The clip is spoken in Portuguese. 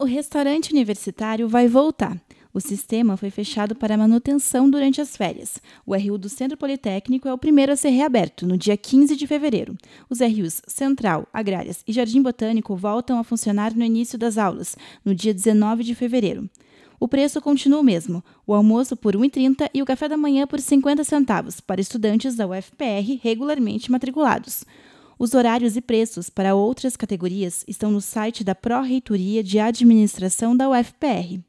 O restaurante universitário vai voltar. O sistema foi fechado para manutenção durante as férias. O RU do Centro Politécnico é o primeiro a ser reaberto, no dia 15 de fevereiro. Os RUs Central, Agrárias e Jardim Botânico voltam a funcionar no início das aulas, no dia 19 de fevereiro. O preço continua o mesmo: o almoço por R$ 1,30 e o café da manhã por 50 centavos para estudantes da UFPR regularmente matriculados. Os horários e preços para outras categorias estão no site da Pró-Reitoria de Administração da UFPR.